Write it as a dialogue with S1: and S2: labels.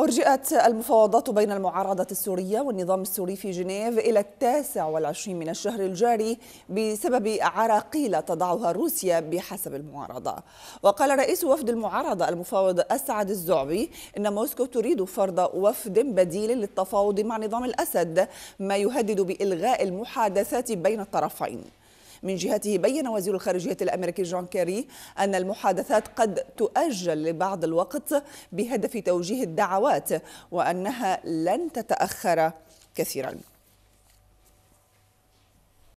S1: أرجئت المفاوضات بين المعارضة السورية والنظام السوري في جنيف إلى التاسع والعشرين من الشهر الجاري بسبب عراقيل تضعها روسيا بحسب المعارضة وقال رئيس وفد المعارضة المفاوض أسعد الزعبي إن موسكو تريد فرض وفد بديل للتفاوض مع نظام الأسد ما يهدد بإلغاء المحادثات بين الطرفين من جهته بين وزير الخارجية الأمريكي جون كيري أن المحادثات قد تؤجل لبعض الوقت بهدف توجيه الدعوات وأنها لن تتأخر كثيرا